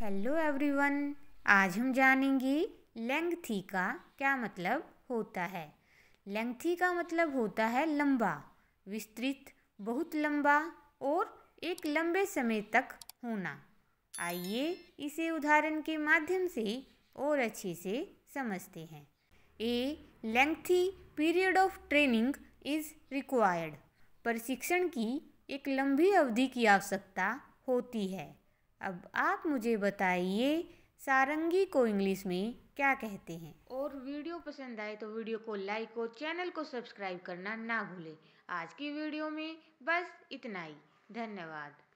hello everyone आज हम जानेंगे लेंगथी का क्या मतलब होता है लेंगथी का मतलब होता है लंबा विस्तृत बहुत लंबा और एक लंबे समय तक होना आइए इसे उदाहरण के माध्यम से और अच्छे से समझते हैं a lengthy period of training is required प्रशिक्षण की एक लंबी अवधि की आवश्यकता होती है अब आप मुझे बताइए सारंगी को इंग्लिश में क्या कहते हैं और वीडियो पसंद आए तो वीडियो को लाइक और चैनल को सब्सक्राइब करना ना भूलें आज की वीडियो में बस इतना ही धन्यवाद